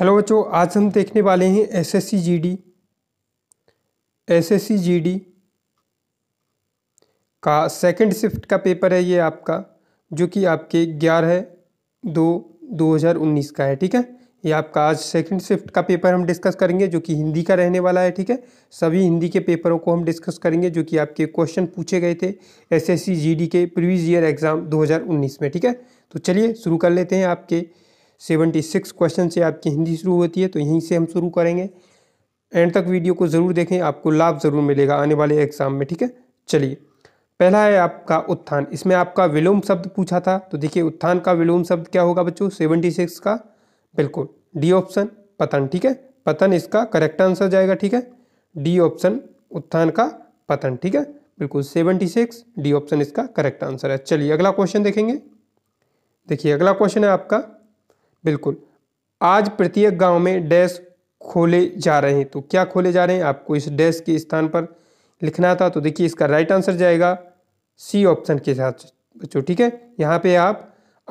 hello बच्चों आज हम देखने वाले हैं S S C G D S S C G D का सेकंड शिफ्ट का पेपर है ये आपका जो कि आपके ग्यारह दो दो हज़ार उन्नीस का है ठीक है ये आपका आज सेकंड शिफ्ट का पेपर हम डिस्कस करेंगे जो कि हिंदी का रहने वाला है ठीक है सभी हिंदी के पेपरों को हम डिस्कस करेंगे जो कि आपके क्वेश्चन पूछे गए थे एसएससी जीडी के प्रीवियस ईयर एग्ज़ाम 2019 में ठीक है तो चलिए शुरू कर लेते हैं आपके सेवेंटी सिक्स क्वेश्चन से आपकी हिंदी शुरू होती है तो यहीं से हम शुरू करेंगे एंड तक वीडियो को ज़रूर देखें आपको लाभ ज़रूर मिलेगा आने वाले एग्जाम में ठीक है चलिए पहला है आपका उत्थान इसमें आपका विलोम शब्द पूछा था तो देखिए उत्थान का विलोम शब्द क्या होगा बच्चों सेवेंटी सिक्स का बिल्कुल डी ऑप्शन पतन ठीक है पतन इसका करेक्ट आंसर जाएगा ठीक है डी ऑप्शन उत्थान का पतन ठीक है बिल्कुल सेवेंटी सिक्स डी ऑप्शन इसका करेक्ट आंसर है चलिए अगला क्वेश्चन देखेंगे देखिए अगला क्वेश्चन है आपका बिल्कुल आज प्रत्येक गांव में डैश खोले जा रहे हैं तो क्या खोले जा रहे हैं आपको इस डैश के स्थान पर लिखना था तो देखिए इसका राइट आंसर जाएगा सी ऑप्शन के साथ बच्चों ठीक है यहाँ पे आप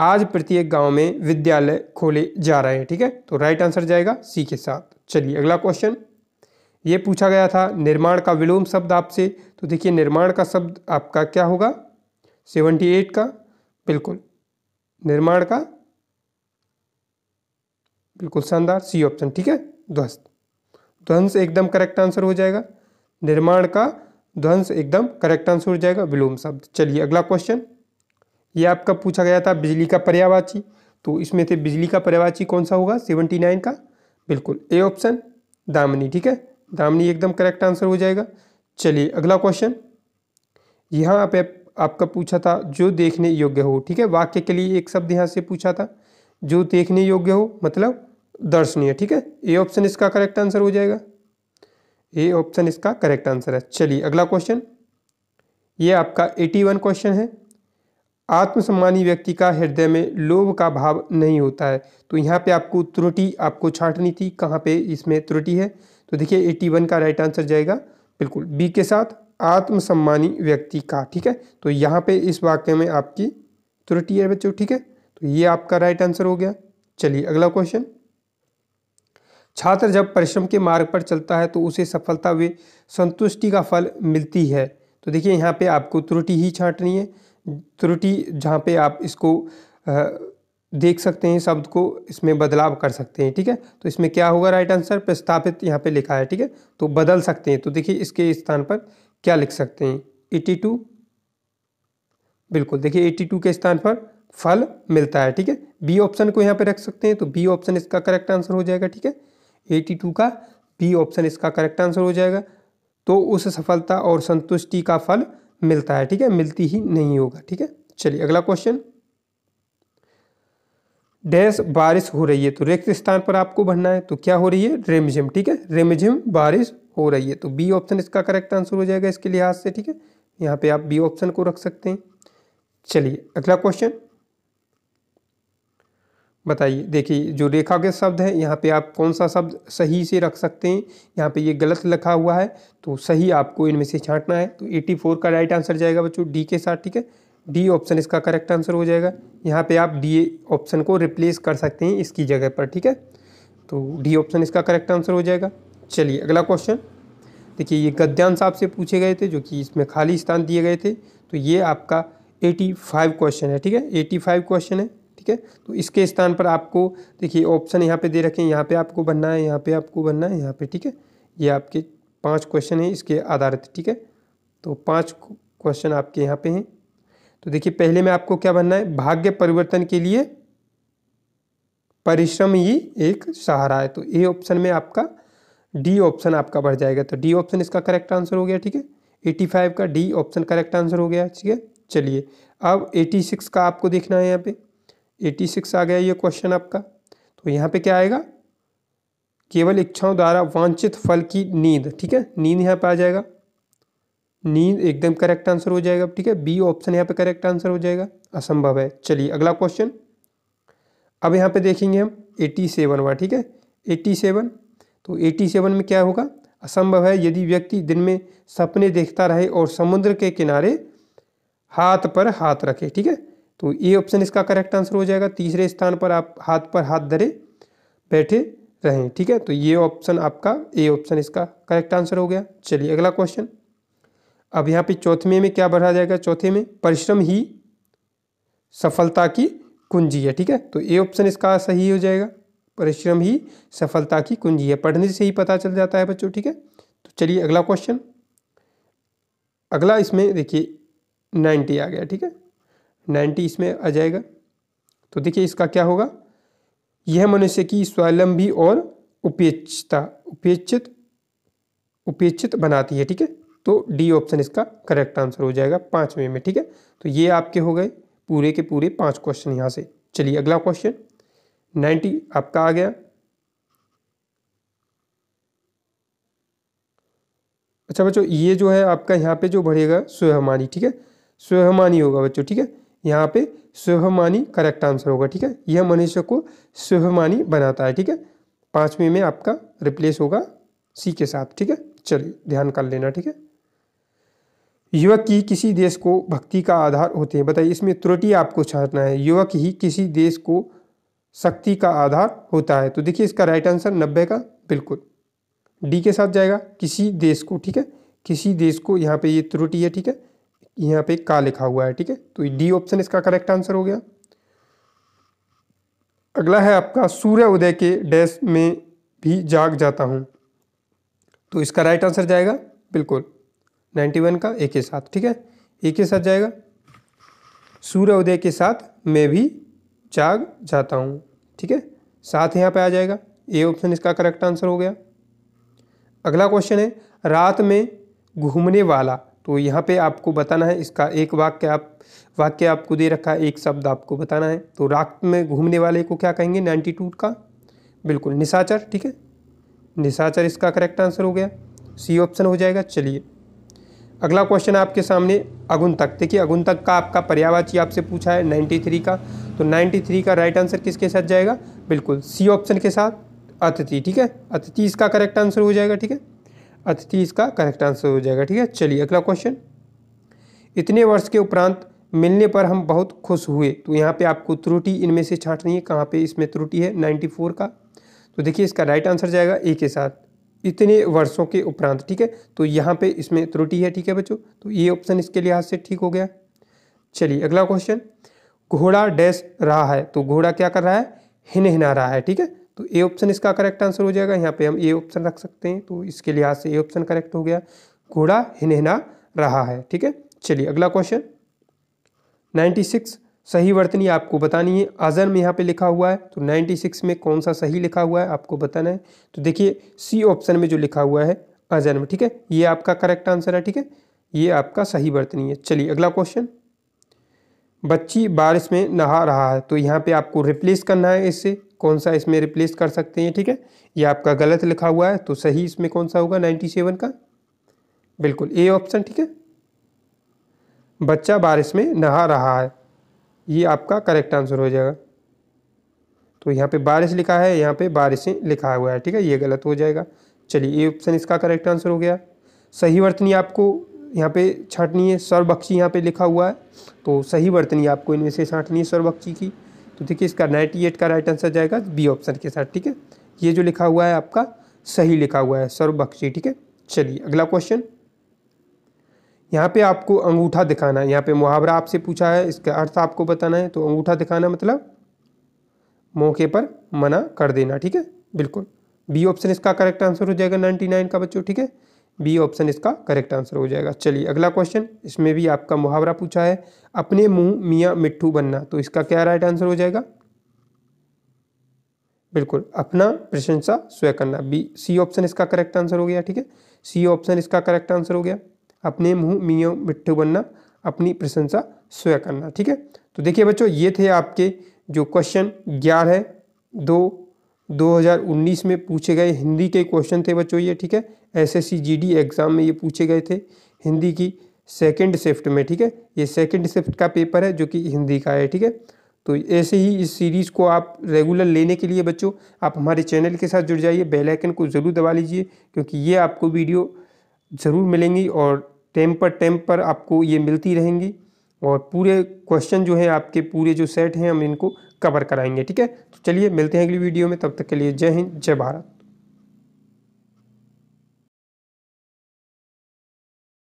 आज प्रत्येक गांव में विद्यालय खोले जा रहे हैं ठीक है तो राइट आंसर जाएगा सी के साथ चलिए अगला क्वेश्चन ये पूछा गया था निर्माण का विलोम शब्द आपसे तो देखिए निर्माण का शब्द आपका क्या होगा सेवेंटी एट का बिल्कुल निर्माण का बिल्कुल शानदार सी ऑप्शन ठीक है ध्वस्त ध्वंस एकदम करेक्ट आंसर हो जाएगा निर्माण का ध्वंस एकदम करेक्ट आंसर हो जाएगा विलोम शब्द चलिए अगला क्वेश्चन ये आपका पूछा गया था बिजली का पर्यावाची तो इसमें से बिजली का पर्यावाची कौन सा होगा सेवेंटी नाइन का बिल्कुल ए ऑप्शन दामनी ठीक है दामनी एकदम करेक्ट आंसर हो जाएगा चलिए अगला क्वेश्चन यहाँ पे आपका पूछा था जो देखने योग्य हो ठीक है वाक्य के लिए एक शब्द यहाँ से पूछा था जो देखने योग्य हो मतलब दर्शनीय ठीक है ए ऑप्शन इसका करेक्ट आंसर हो जाएगा ए ऑप्शन इसका करेक्ट आंसर है चलिए अगला क्वेश्चन ये आपका एटी वन क्वेश्चन है आत्मसम्मानी व्यक्ति का हृदय में लोभ का भाव नहीं होता है तो यहाँ पे आपको त्रुटि आपको छाटनी थी कहाँ पे इसमें त्रुटि है तो देखिए एटी वन का राइट आंसर जाएगा बिल्कुल बी के साथ आत्मसम्मानी व्यक्ति का ठीक है तो यहाँ पे इस वाक्य में आपकी त्रुटि है बच्चों ठीक है तो ये आपका राइट आंसर हो गया चलिए अगला क्वेश्चन छात्र जब परिश्रम के मार्ग पर चलता है तो उसे सफलता व संतुष्टि का फल मिलती है तो देखिए यहाँ पे आपको त्रुटि ही छाँटनी है त्रुटि जहाँ पे आप इसको देख सकते हैं शब्द को इसमें बदलाव कर सकते हैं ठीक है तो इसमें क्या होगा राइट आंसर प्रस्तापित यहाँ पे लिखा है ठीक है तो बदल सकते हैं तो देखिए इसके स्थान पर क्या लिख सकते हैं एटी टू बिल्कुल देखिए एटी टू के स्थान पर फल मिलता है ठीक है बी ऑप्शन को यहाँ पे रख सकते हैं तो बी ऑप्शन इसका करेक्ट आंसर हो जाएगा ठीक है एटी टू का बी ऑप्शन इसका करेक्ट आंसर हो जाएगा तो उस सफलता और संतुष्टि का फल मिलता है ठीक है मिलती ही नहीं होगा ठीक है चलिए अगला क्वेश्चन डैश बारिश हो रही है तो रिक्त स्थान पर आपको भरना है तो क्या हो रही है रेमझिम ठीक है रेमझिम बारिश हो रही है तो बी ऑप्शन इसका करेक्ट आंसर हो जाएगा इसके लिहाज से ठीक है यहाँ पे आप बी ऑप्शन को रख सकते हैं चलिए अगला क्वेश्चन बताइए देखिए जो रेखा के शब्द है यहाँ पे आप कौन सा शब्द सही से रख सकते हैं यहाँ पे ये गलत लिखा हुआ है तो सही आपको इनमें से छांटना है तो 84 का राइट आंसर जाएगा बच्चों डी के साथ ठीक है डी ऑप्शन इसका करेक्ट आंसर हो जाएगा यहाँ पे आप डी ऑप्शन को रिप्लेस कर सकते हैं इसकी जगह पर ठीक है तो डी ऑप्शन इसका करेक्ट आंसर हो जाएगा चलिए अगला क्वेश्चन देखिए ये गद्यांश आपसे पूछे गए थे जो कि इसमें खाली स्थान दिए गए थे तो ये आपका 85 क्वेश्चन है ठीक है 85 क्वेश्चन है ठीक है तो इसके स्थान पर आपको देखिए ऑप्शन यहाँ पे दे रखे हैं यहाँ पे आपको बनना है यहाँ पे आपको बनना है यहाँ पे ठीक है ये आपके पांच क्वेश्चन हैं इसके आधारित ठीक है तो पांच क्वेश्चन आपके यहाँ पे हैं तो देखिए पहले में आपको क्या बनना है भाग्य परिवर्तन के लिए परिश्रम ही एक सहारा है तो ए ऑप्शन में आपका डी ऑप्शन आपका बढ़ जाएगा तो डी ऑप्शन इसका करेक्ट आंसर हो गया ठीक है एटी फाइव का डी ऑप्शन करेक्ट आंसर हो गया ठीक है चलिए अब एटी सिक्स का आपको देखना है यहाँ पे एट्टी सिक्स आ गया ये क्वेश्चन आपका तो यहाँ पे क्या आएगा केवल इच्छाओं द्वारा वांछित फल की नींद ठीक है नींद यहाँ पे आ जाएगा नींद एकदम करेक्ट आंसर हो जाएगा ठीक है बी ऑप्शन यहाँ पे करेक्ट आंसर हो जाएगा असंभव है चलिए अगला क्वेश्चन अब यहाँ पे देखेंगे हम एटी सेवन वा ठीक है एट्टी सेवन तो एटी सेवन में क्या होगा असंभव है यदि व्यक्ति दिन में सपने देखता रहे और समुद्र के किनारे हाथ पर हाथ रखे ठीक है तो ये ऑप्शन इसका करेक्ट आंसर हो जाएगा तीसरे स्थान पर आप हाथ पर हाथ धरे बैठे रहें ठीक है तो ये ऑप्शन आपका ए ऑप्शन इसका करेक्ट आंसर हो गया चलिए अगला क्वेश्चन अब यहाँ पे चौथे में क्या बढ़ा जाएगा चौथे में परिश्रम ही सफलता की कुंजी है ठीक है तो ए ऑप्शन इसका सही हो जाएगा परिश्रम ही सफलता की कुंजी है पढ़ने से ही पता चल जाता है बच्चों ठीक है तो चलिए अगला क्वेश्चन अगला इसमें देखिए नाइन्टी आ गया ठीक है नाइन्टी इसमें आ जाएगा तो देखिए इसका क्या होगा यह मनुष्य की स्वावलंबी और उपेक्षता उपेक्षित उपेक्षित बनाती है ठीक है तो डी ऑप्शन इसका करेक्ट आंसर हो जाएगा पाँचवें में ठीक है तो ये आपके हो गए पूरे के पूरे पांच क्वेश्चन यहाँ से चलिए अगला क्वेश्चन नाइन्टी आपका आ गया अच्छा बच्चों ये जो है आपका यहाँ पे जो बढ़ेगा स्वहमानी ठीक है स्वयमानी होगा बच्चों ठीक है यहाँ पे शुभमानी करेक्ट आंसर होगा ठीक है यह मनुष्य को शुभमानी बनाता है ठीक है पांचवी में आपका रिप्लेस होगा सी के साथ ठीक है चलिए ध्यान कर लेना ठीक है युवक ही किसी देश को भक्ति का आधार होते हैं बताइए इसमें त्रुटि आपको छाटना है युवक ही किसी देश को शक्ति का आधार होता है तो देखिए इसका राइट आंसर नब्बे का बिल्कुल डी के साथ जाएगा किसी देश को ठीक है किसी देश को यहाँ पे ये त्रुटि है ठीक है यहाँ पे का लिखा हुआ है ठीक है तो डी ऑप्शन इसका करेक्ट आंसर हो गया अगला है आपका सूर्य उदय के डैश में भी जाग जाता हूँ तो इसका राइट आंसर जाएगा बिल्कुल 91 का ए के साथ ठीक है ए के साथ जाएगा सूर्य उदय के साथ मैं भी जाग जाता हूँ ठीक है साथ यहाँ पे आ जाएगा ए ऑप्शन इसका करेक्ट आंसर हो गया अगला क्वेश्चन है रात में घूमने वाला तो यहाँ पे आपको बताना है इसका एक वाक्य आप वाक्य आपको दे रखा है एक शब्द आपको बताना है तो राख में घूमने वाले को क्या कहेंगे नाइन्टी टू का बिल्कुल निशाचर ठीक है निशाचर इसका करेक्ट आंसर हो गया सी ऑप्शन हो जाएगा चलिए अगला क्वेश्चन आपके सामने अगुंतक देखिए अगुंतक का आपका पर्यावाची आपसे पूछा है थ्री का तो थ्री का राइट आंसर किसके साथ जाएगा बिल्कुल सी ऑप्शन के साथ अतिथि ठीक है अतिथि इसका करेक्ट आंसर हो जाएगा ठीक है अतिथि इसका करेक्ट आंसर हो जाएगा ठीक है चलिए अगला क्वेश्चन इतने वर्ष के उपरांत मिलने पर हम बहुत खुश हुए तो यहाँ पे आपको त्रुटि इनमें से छाँटनी है कहाँ पे इसमें त्रुटि है 94 का तो देखिए इसका राइट आंसर जाएगा ए के साथ इतने वर्षों के उपरांत ठीक है तो यहाँ पे इसमें त्रुटि है ठीक है बच्चों तो ये ऑप्शन इसके लिहाज से ठीक हो गया चलिए अगला क्वेश्चन घोड़ा डैश रहा है तो घोड़ा क्या कर रहा है हिन रहा है ठीक है तो ए ऑप्शन इसका करेक्ट आंसर हो जाएगा यहाँ पे हम ए ऑप्शन रख सकते हैं तो इसके लिहाज से ए ऑप्शन करेक्ट हो गया घोड़ा हिनहिना रहा है ठीक है चलिए अगला क्वेश्चन नाइन्टी सिक्स सही वर्तनी आपको बतानी है अजन में यहाँ पे लिखा हुआ है तो नाइन्टी सिक्स में कौन सा सही लिखा हुआ है आपको बताना है तो देखिए सी ऑप्शन में जो लिखा हुआ है अजर में ठीक है ये आपका करेक्ट आंसर है ठीक है ये आपका सही वर्तनी है चलिए अगला क्वेश्चन बच्ची बारिश में नहा रहा है तो यहाँ पे आपको रिप्लेस करना है इससे कौन सा इसमें रिप्लेस कर सकते हैं ठीक है ये आपका गलत लिखा हुआ है तो सही इसमें कौन सा होगा नाइन्टी सेवन का बिल्कुल ए ऑप्शन ठीक है बच्चा बारिश में नहा रहा है ये आपका करेक्ट आंसर हो जाएगा तो यहाँ पे बारिश लिखा है यहाँ पे बारिशें लिखा हुआ है ठीक है ये गलत हो जाएगा चलिए ए ऑप्शन इसका करेक्ट आंसर हो गया सही वर्तनी आपको यहाँ पे छाटनी है सर्वबक्षी यहाँ पे लिखा हुआ है तो सही वर्तनी आपको इनमें से छाटनी है सर्वबक्षी की तो देखिए इसका नाइन्टी एट का राइट आंसर जाएगा बी ऑप्शन के साथ ठीक है ये जो लिखा हुआ है आपका सही लिखा हुआ है बख्शी ठीक है चलिए अगला क्वेश्चन यहाँ पे आपको अंगूठा दिखाना है यहाँ पे मुहावरा आपसे पूछा है इसका अर्थ आपको बताना है तो अंगूठा दिखाना मतलब मौके पर मना कर देना ठीक है बिल्कुल बी ऑप्शन इसका करेक्ट आंसर हो जाएगा नाइन्टी नाइन का बच्चों ठीक है बी ऑप्शन इसका करेक्ट आंसर हो जाएगा चलिए अगला क्वेश्चन इसमें भी आपका मुहावरा पूछा है अपने मुंह मियाँ मिट्ठू बनना तो इसका क्या राइट आंसर हो जाएगा बिल्कुल अपना प्रशंसा स्वयं करना बी सी ऑप्शन इसका करेक्ट आंसर हो गया ठीक है सी ऑप्शन इसका करेक्ट आंसर हो गया अपने मुंह मियाँ मिट्ठू बनना अपनी प्रशंसा स्वयं करना ठीक है तो देखिए बच्चों ये थे आपके जो क्वेश्चन ग्यारह दो 2019 में पूछे गए हिंदी के क्वेश्चन थे बच्चों ये ठीक है एसएससी जीडी एग्ज़ाम में ये पूछे गए थे हिंदी की सेकंड शिफ्ट में ठीक है ये सेकंड शिफ्ट का पेपर है जो कि हिंदी का है ठीक है तो ऐसे ही इस सीरीज़ को आप रेगुलर लेने के लिए बच्चों आप हमारे चैनल के साथ जुड़ जाइए बेल आइकन को ज़रूर दबा लीजिए क्योंकि ये आपको वीडियो ज़रूर मिलेंगी और टेम पर टेम पर आपको ये मिलती रहेंगी और पूरे क्वेश्चन जो है आपके पूरे जो सेट हैं हम इनको कवर कराएंगे ठीक है तो चलिए मिलते हैं अगली वीडियो में तब तक के लिए जय हिंद जय भारत